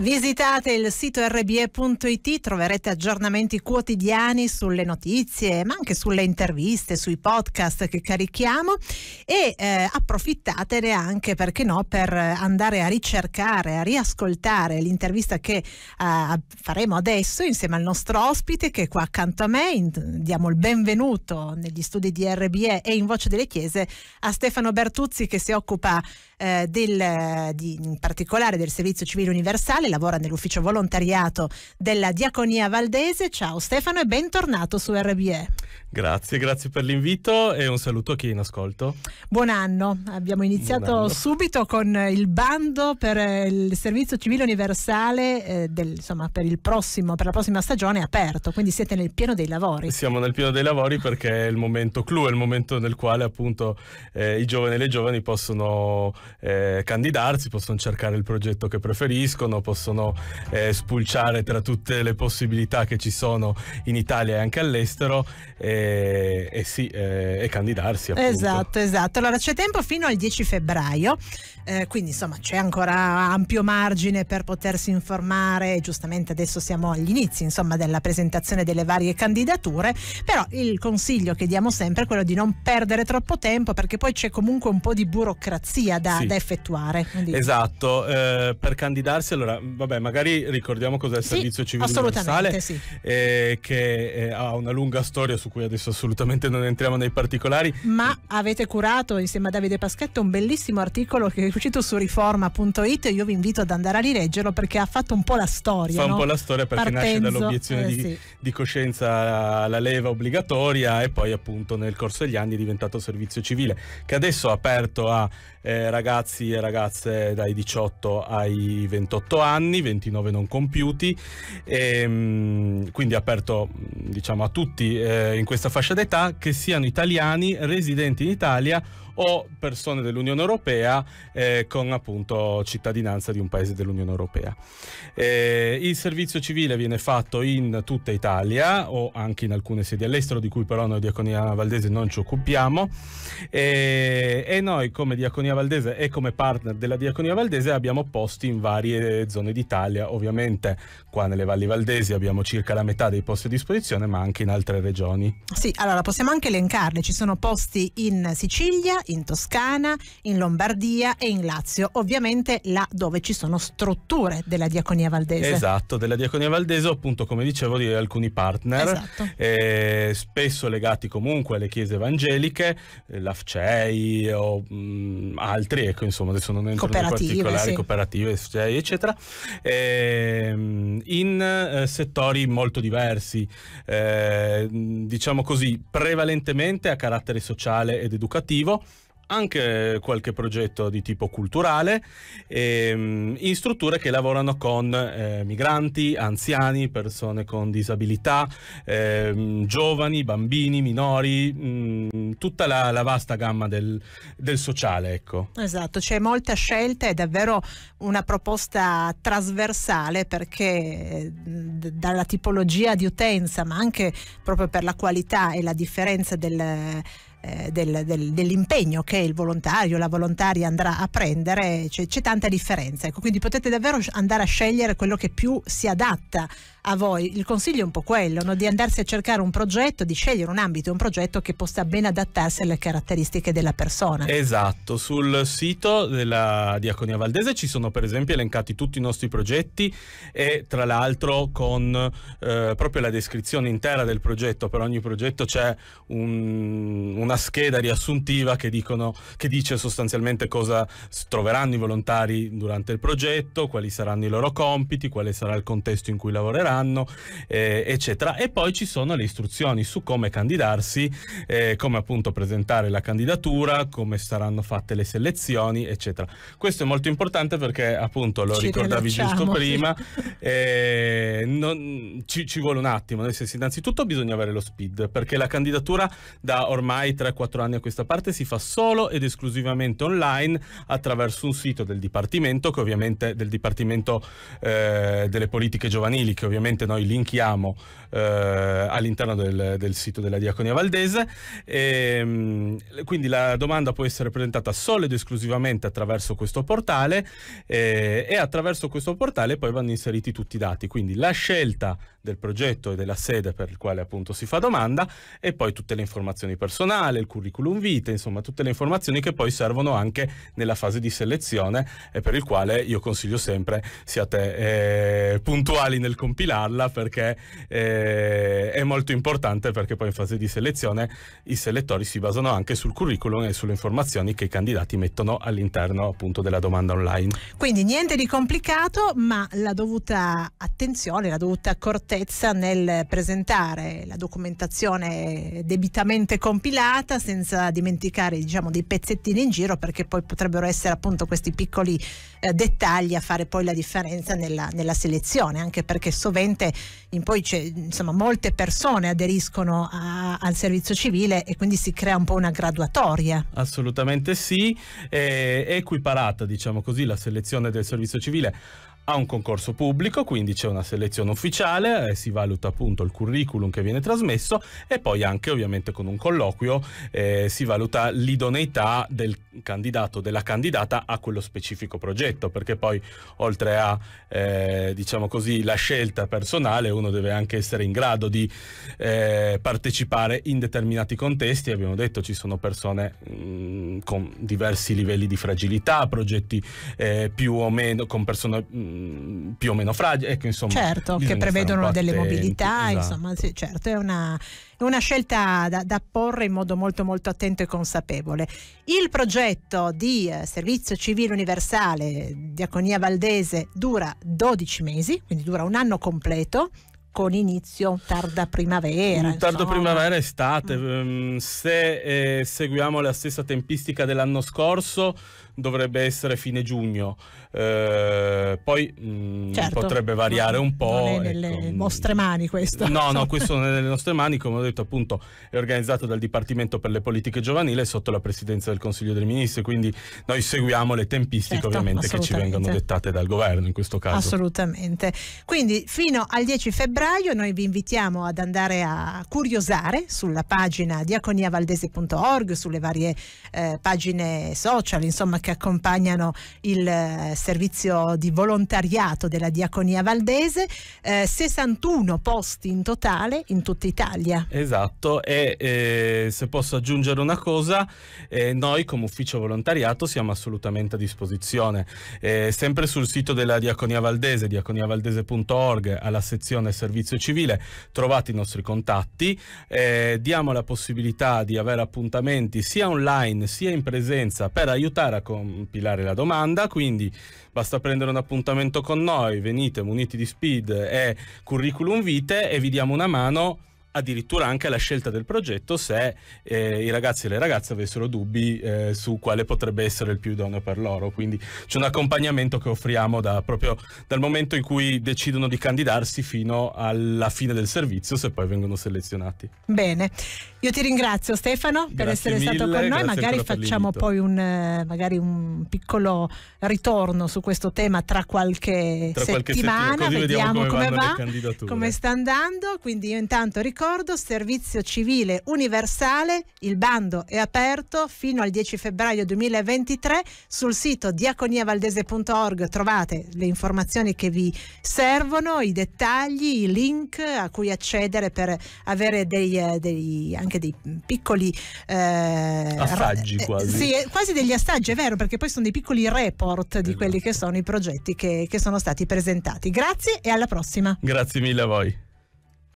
Visitate il sito rbe.it, troverete aggiornamenti quotidiani sulle notizie, ma anche sulle interviste, sui podcast che carichiamo e eh, approfittatene anche, perché no, per andare a ricercare, a riascoltare l'intervista che eh, faremo adesso insieme al nostro ospite che è qua accanto a me. diamo il benvenuto negli studi di RBE e in Voce delle Chiese a Stefano Bertuzzi che si occupa eh, del, di, in particolare del servizio civile universale Natale, lavora nell'ufficio volontariato della Diaconia Valdese. Ciao Stefano e bentornato su RBE. Grazie, grazie per l'invito e un saluto a chi è in ascolto. Buon anno, abbiamo iniziato anno. subito con il bando per eh, il servizio civile universale eh, del, insomma, per, prossimo, per la prossima stagione aperto, quindi siete nel pieno dei lavori. Siamo nel pieno dei lavori perché è il momento clou, è il momento nel quale appunto eh, i giovani e le giovani possono eh, candidarsi, possono cercare il progetto che preferiscono, possono possono eh, spulciare tra tutte le possibilità che ci sono in Italia e anche all'estero e, eh, e, sì, eh, e candidarsi. Appunto. Esatto, esatto. Allora c'è tempo fino al 10 febbraio, eh, quindi insomma c'è ancora ampio margine per potersi informare, giustamente adesso siamo agli inizi insomma, della presentazione delle varie candidature, però il consiglio che diamo sempre è quello di non perdere troppo tempo perché poi c'è comunque un po' di burocrazia da, sì. da effettuare. Quindi. Esatto, eh, per candidarsi allora vabbè, magari ricordiamo cos'è il sì, servizio civile universale, sì. eh, che eh, ha una lunga storia su cui adesso assolutamente non entriamo nei particolari. Ma avete curato insieme a Davide Paschetto un bellissimo articolo che è uscito su riforma.it. Io vi invito ad andare a rileggerlo perché ha fatto un po' la storia. Fa no? un po' la storia perché Partenzo, nasce dall'obiezione eh, di, sì. di coscienza alla leva obbligatoria e poi appunto nel corso degli anni è diventato servizio civile, che adesso è aperto a eh, ragazzi e ragazze dai 18 ai 28 anni anni, 29 non compiuti, e, ehm, quindi aperto diciamo, a tutti eh, in questa fascia d'età, che siano italiani residenti in Italia o persone dell'Unione Europea eh, con appunto cittadinanza di un paese dell'Unione Europea. Eh, il servizio civile viene fatto in tutta Italia o anche in alcune sedi all'estero di cui però noi Diaconia Valdese non ci occupiamo eh, e noi come Diaconia Valdese e come partner della Diaconia Valdese abbiamo posti in varie zone d'Italia, ovviamente qua nelle valli valdesi abbiamo circa la metà dei posti a disposizione ma anche in altre regioni. Sì, allora possiamo anche elencarle, ci sono posti in Sicilia, in Toscana, in Lombardia e in Lazio, ovviamente là dove ci sono strutture della diaconia valdese. Esatto, della diaconia valdese, appunto come dicevo di alcuni partner, esatto. eh, spesso legati comunque alle chiese evangeliche, eh, l'AFCEI o mh, mm, altri, ecco insomma adesso non entro in particolari, sì. cooperative, FCEI eccetera, ehm, eh, in settori molto diversi, eh, diciamo così, prevalentemente a carattere sociale ed educativo, anche qualche progetto di tipo culturale ehm, in strutture che lavorano con eh, migranti, anziani, persone con disabilità, ehm, giovani, bambini, minori, mh, mm, tutta la, la, vasta gamma del, del sociale. Ecco. Esatto, c'è molta scelta, è davvero una proposta trasversale perché eh, dalla tipologia di utenza, ma anche proprio per la qualità e la differenza del eh, del, del, dell'impegno che il volontario, la volontaria andrà a prendere, c'è, c'è tanta differenza. Ecco, quindi potete davvero andare a scegliere quello che più si adatta a voi. Il consiglio è un po' quello, no? di andarsi a cercare un progetto, di scegliere un ambito, un progetto che possa ben adattarsi alle caratteristiche della persona. Esatto, sul sito della Diaconia Valdese ci sono per esempio elencati tutti i nostri progetti e tra l'altro con eh, proprio la descrizione intera del progetto, per ogni progetto c'è un, una una scheda riassuntiva che, dicono, che dice sostanzialmente cosa troveranno i volontari durante il progetto, quali saranno i loro compiti, quale sarà il contesto in cui lavoreranno, eh, eccetera. E poi ci sono le istruzioni su come candidarsi, eh, come appunto presentare la candidatura, come saranno fatte le selezioni, eccetera. Questo è molto importante perché appunto lo ci ricordavi giusto prima, eh, non, ci, ci, vuole un attimo, nel senso innanzitutto bisogna avere lo speed perché la candidatura da ormai 3-4 anni a questa parte si fa solo ed esclusivamente online attraverso un sito del Dipartimento, che ovviamente del Dipartimento eh, delle politiche giovanili, che ovviamente noi linkiamo eh, all'interno del, del, sito della Diaconia Valdese. E, ehm, quindi la domanda può essere presentata solo ed esclusivamente attraverso questo portale eh, e attraverso questo portale poi vanno inseriti tutti i dati. Quindi la scelta del progetto e della sede per il quale appunto si fa domanda e poi tutte le informazioni personali, il curriculum vitae, insomma tutte le informazioni che poi servono anche nella fase di selezione e per il quale io consiglio sempre siate eh, puntuali nel compilarla perché eh, è molto importante perché poi in fase di selezione i selettori si basano anche sul curriculum e sulle informazioni che i candidati mettono all'interno appunto della domanda online. Quindi niente di complicato ma la dovuta attenzione, la dovuta cortesia correttezza nel presentare la documentazione debitamente compilata senza dimenticare diciamo, dei pezzettini in giro perché poi potrebbero essere appunto questi piccoli eh, dettagli a fare poi la differenza nella, nella selezione anche perché sovente in poi c'è, insomma, molte persone aderiscono a, al servizio civile e quindi si crea un po' una graduatoria. Assolutamente sì, è equiparata diciamo così la selezione del servizio civile ha un concorso pubblico, quindi c'è una selezione ufficiale, eh, si valuta appunto il curriculum che viene trasmesso e poi anche ovviamente con un colloquio eh, si valuta l'idoneità del candidato, o della candidata a quello specifico progetto, perché poi oltre a eh, diciamo così la scelta personale uno deve anche essere in grado di eh, partecipare in determinati contesti, abbiamo detto ci sono persone mh, mm, con diversi livelli di fragilità, progetti eh, più o meno con persone mh, mm, Mm, più o meno fragili. Ecco, insomma, certo, che prevedono delle mobilità, esatto. insomma, sì, certo, è una, una scelta da, da, porre in modo molto molto attento e consapevole. Il progetto di eh, servizio civile universale Diaconia Valdese dura 12 mesi, quindi dura un anno completo con inizio tarda primavera. Mm, tarda primavera, estate. Mm. Ehm, se eh, seguiamo la stessa tempistica dell'anno scorso, dovrebbe essere fine giugno, eh, poi mh, mm, certo, potrebbe variare un po'. Non è nelle ecco. Mm. nostre mani questo. No, no, questo non è nelle nostre mani, come ho detto appunto è organizzato dal Dipartimento per le politiche giovanili sotto la presidenza del Consiglio dei Ministri, quindi noi seguiamo le tempistiche certo, ovviamente che ci vengono dettate dal governo in questo caso. Assolutamente. Quindi fino al 10 febbraio noi vi invitiamo ad andare a curiosare sulla pagina diaconiavaldesi.org, sulle varie eh, pagine social, insomma che accompagnano il eh, servizio di volontariato della Diaconia Valdese, eh, 61 posti in totale in tutta Italia. Esatto, e eh, se posso aggiungere una cosa, eh, noi come ufficio volontariato siamo assolutamente a disposizione. Eh, sempre sul sito della Diaconia Valdese, diaconiavaldese.org, alla sezione servizio civile, trovate i nostri contatti, eh, diamo la possibilità di avere appuntamenti sia online sia in presenza per aiutare a compilare la domanda, quindi basta prendere un appuntamento con noi, venite muniti di speed e curriculum vitae e vi diamo una mano addirittura anche alla scelta del progetto se eh, i ragazzi e le ragazze avessero dubbi eh, su quale potrebbe essere il più idoneo per loro. Quindi c'è un accompagnamento che offriamo da, proprio dal momento in cui decidono di candidarsi fino alla fine del servizio, se poi vengono selezionati. Bene, io ti ringrazio Stefano grazie per essere mille, stato con noi, magari facciamo poi un, eh, magari un, piccolo ritorno su questo tema tra qualche tra settimana, qualche settimana. vediamo come, come va, come sta andando. Quindi io intanto ricordo d'accordo, servizio civile universale, il bando è aperto fino al 10 febbraio 2023, sul sito diaconiavaldese.org trovate le informazioni che vi servono, i dettagli, i link a cui accedere per avere dei, eh, dei, anche dei piccoli... Eh, assaggi eh, quasi. Sì, eh, quasi degli assaggi, è vero, perché poi sono dei piccoli report di esatto. quelli che sono i progetti che, che sono stati presentati. Grazie e alla prossima. Grazie mille a voi.